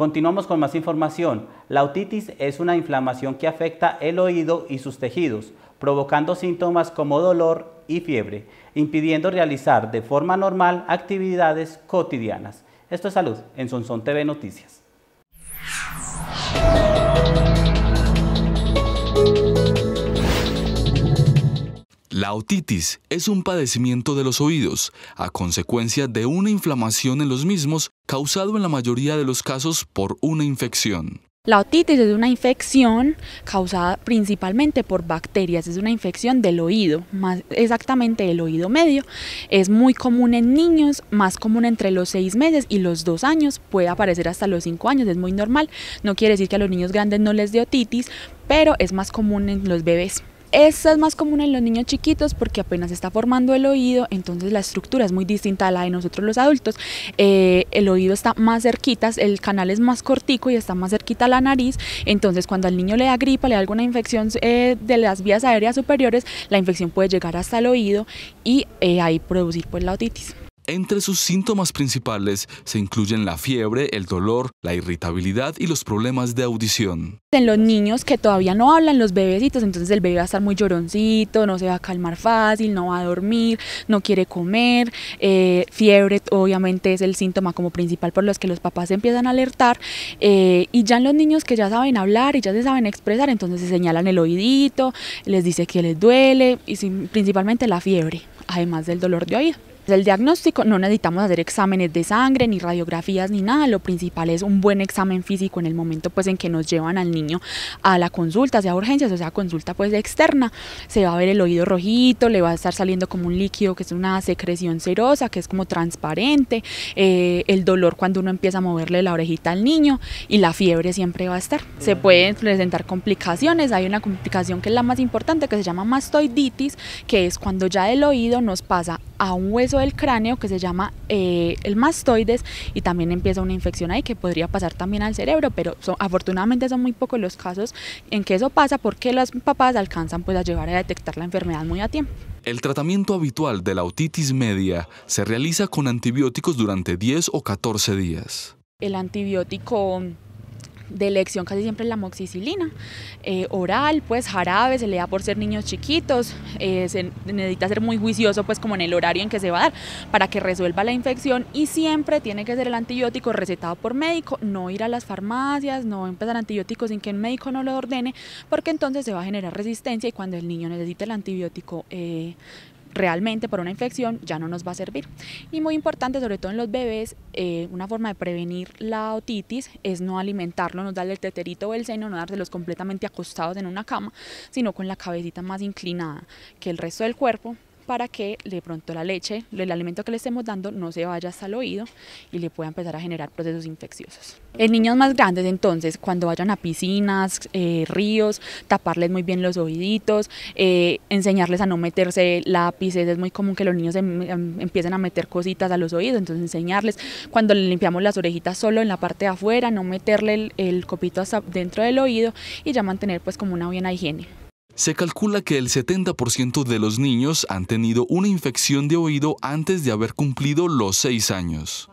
Continuamos con más información. La otitis es una inflamación que afecta el oído y sus tejidos, provocando síntomas como dolor y fiebre, impidiendo realizar de forma normal actividades cotidianas. Esto es Salud en Sonson TV Noticias. La otitis es un padecimiento de los oídos, a consecuencia de una inflamación en los mismos, causado en la mayoría de los casos por una infección. La otitis es una infección causada principalmente por bacterias, es una infección del oído, más exactamente del oído medio. Es muy común en niños, más común entre los seis meses y los dos años, puede aparecer hasta los cinco años, es muy normal. No quiere decir que a los niños grandes no les dé otitis, pero es más común en los bebés. Esa es más común en los niños chiquitos porque apenas está formando el oído, entonces la estructura es muy distinta a la de nosotros los adultos. Eh, el oído está más cerquita, el canal es más cortico y está más cerquita a la nariz, entonces cuando al niño le da gripa, le da alguna infección eh, de las vías aéreas superiores, la infección puede llegar hasta el oído y eh, ahí producir pues la otitis. Entre sus síntomas principales se incluyen la fiebre, el dolor, la irritabilidad y los problemas de audición. En los niños que todavía no hablan, los bebecitos, entonces el bebé va a estar muy lloroncito, no se va a calmar fácil, no va a dormir, no quiere comer, eh, fiebre obviamente es el síntoma como principal por los que los papás empiezan a alertar eh, y ya en los niños que ya saben hablar y ya se saben expresar, entonces se señalan el oídito, les dice que les duele y principalmente la fiebre, además del dolor de oído. El diagnóstico no necesitamos hacer exámenes de sangre, ni radiografías, ni nada. Lo principal es un buen examen físico en el momento pues en que nos llevan al niño a la consulta, sea urgencias o sea consulta pues externa. Se va a ver el oído rojito, le va a estar saliendo como un líquido que es una secreción serosa, que es como transparente, eh, el dolor cuando uno empieza a moverle la orejita al niño y la fiebre siempre va a estar. Se pueden presentar complicaciones, hay una complicación que es la más importante que se llama mastoiditis, que es cuando ya el oído nos pasa a un hueso del cráneo que se llama eh, el mastoides y también empieza una infección ahí que podría pasar también al cerebro, pero afortunadamente son muy pocos los casos en que eso pasa porque las papás alcanzan pues a llegar a detectar la enfermedad muy a tiempo. El tratamiento habitual de la otitis media se realiza con antibióticos durante 10 o 14 días. El antibiótico de elección casi siempre la moxicilina, eh, oral, pues jarabe, se le da por ser niños chiquitos, eh, se necesita ser muy juicioso pues como en el horario en que se va a dar para que resuelva la infección y siempre tiene que ser el antibiótico recetado por médico, no ir a las farmacias, no empezar antibióticos sin que el médico no lo ordene, porque entonces se va a generar resistencia y cuando el niño necesita el antibiótico eh, realmente por una infección ya no nos va a servir. Y muy importante, sobre todo en los bebés, eh, una forma de prevenir la otitis es no alimentarlo, no darle el teterito o el seno, no dárselos completamente acostados en una cama, sino con la cabecita más inclinada que el resto del cuerpo para que de pronto la leche, el alimento que le estemos dando no se vaya hasta el oído y le pueda empezar a generar procesos infecciosos. En niños más grandes entonces, cuando vayan a piscinas, eh, ríos, taparles muy bien los oíditos, eh, enseñarles a no meterse lápices, es muy común que los niños em, em, empiecen a meter cositas a los oídos, entonces enseñarles cuando le limpiamos las orejitas solo en la parte de afuera, no meterle el, copito dentro del oído y ya mantener pues como una buena higiene. Se calcula que el 70% de los niños han tenido una infección de oído antes de haber cumplido los 6 años.